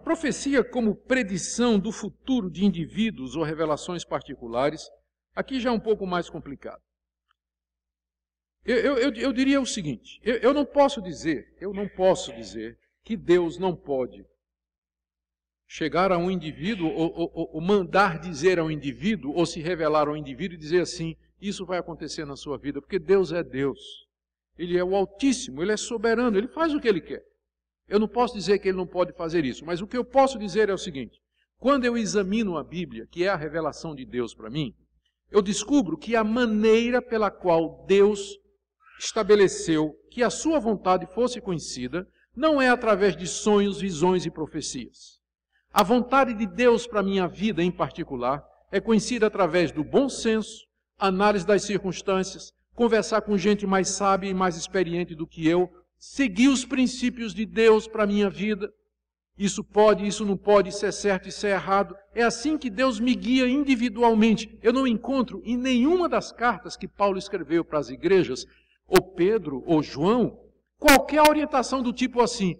profecia, como predição do futuro de indivíduos ou revelações particulares, aqui já é um pouco mais complicado. Eu, eu, eu, eu diria o seguinte: eu, eu não posso dizer, eu não posso dizer que Deus não pode chegar a um indivíduo ou, ou, ou, mandar dizer ao indivíduo ou se revelar ao indivíduo e dizer assim: Isso vai acontecer na sua vida, porque Deus é Deus. Ele é o Altíssimo, ele é soberano, ele faz o que ele quer. Eu não posso dizer que ele não pode fazer isso, mas o que eu posso dizer é o seguinte: quando eu examino a Bíblia, que é a revelação de Deus para mim, eu descubro que a maneira pela qual Deus estabeleceu que a sua vontade fosse conhecida não é através de sonhos, visões e profecias. A vontade de Deus para minha vida em particular é conhecida através do bom senso, análise das circunstâncias, conversar com gente mais sábia e mais experiente do que eu, seguir os princípios de Deus para a minha vida. Isso pode, isso não pode, isso é certo, isso é errado. É assim que Deus me guia individualmente. Eu não encontro em nenhuma das cartas que Paulo escreveu para as igrejas, ou Pedro, ou João, qualquer orientação do tipo assim: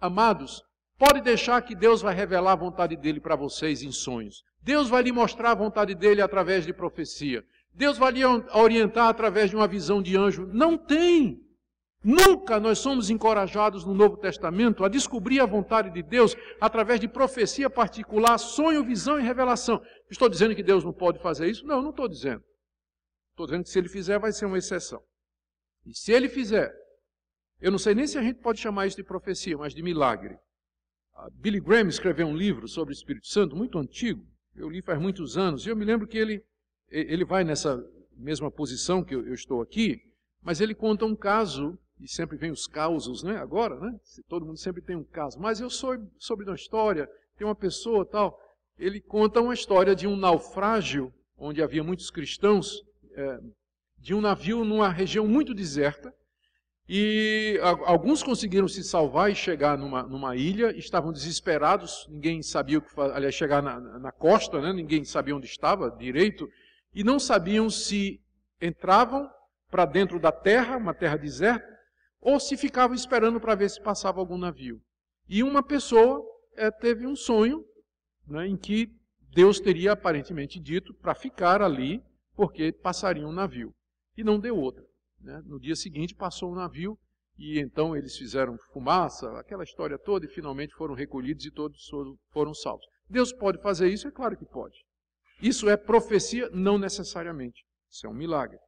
Amados, pode deixar que Deus vai revelar a vontade dele para vocês em sonhos. Deus vai lhe mostrar a vontade dele através de profecia. Deus vai lhe orientar através de uma visão de anjo. Não tem. Nunca nós somos encorajados no Novo Testamento a descobrir a vontade de Deus através de profecia particular, sonho, visão e revelação. Estou dizendo que Deus não pode fazer isso? Não, não estou dizendo. Estou dizendo que se ele fizer, vai ser uma exceção. E se ele fizer, eu não sei nem se a gente pode chamar isso de profecia, mas de milagre. A Billy Graham escreveu um livro sobre o Espírito Santo, muito antigo. Eu li faz muitos anos. E eu me lembro que ele, ele vai nessa mesma posição que eu estou aqui, mas ele conta um caso e sempre vem os causos, né? Agora, né? Todo mundo sempre tem um caso. Mas eu soube, sobre de uma história, tem uma pessoa tal, ele conta uma história de um naufrágio, onde havia muitos cristãos, é, de um navio numa região muito deserta, e a, alguns conseguiram se salvar e chegar numa, numa ilha, estavam desesperados, ninguém sabia o que fazer, aliás, chegar na, na costa, né? ninguém sabia onde estava direito, e não sabiam se entravam para dentro da terra, uma terra deserta, ou se ficavam esperando para ver se passava algum navio. E uma pessoa é, teve um sonho né, em que Deus teria aparentemente dito para ficar ali, porque passaria um navio. E não deu outra. Né? No dia seguinte passou um navio e então eles fizeram fumaça, aquela história toda, e finalmente foram recolhidos e todos foram salvos. Deus pode fazer isso? É claro que pode. Isso é profecia? Não necessariamente. Isso é um milagre.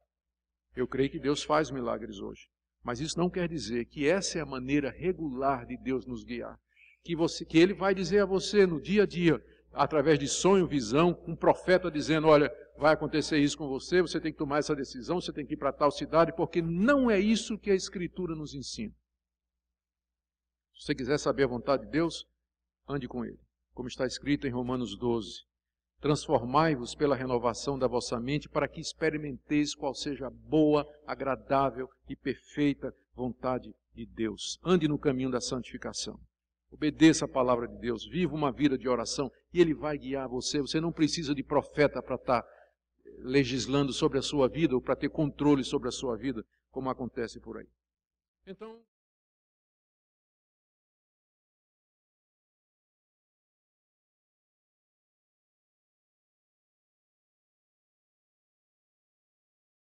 Eu creio que Deus faz milagres hoje. Mas isso não quer dizer que essa é a maneira regular de Deus nos guiar. Que, você, que Ele vai dizer a você no dia a dia, através de sonho, visão, um profeta dizendo: olha, vai acontecer isso com você, você tem que tomar essa decisão, você tem que ir para tal cidade, porque não é isso que a Escritura nos ensina. Se você quiser saber a vontade de Deus, ande com Ele, como está escrito em Romanos 12. Transformai-vos pela renovação da vossa mente, para que experimenteis qual seja a boa, agradável e perfeita vontade de Deus. Ande no caminho da santificação. Obedeça a palavra de Deus, viva uma vida de oração e Ele vai guiar você. Você não precisa de profeta para tá, estar eh, legislando sobre a sua vida ou para ter controle sobre a sua vida, como acontece por aí. Então.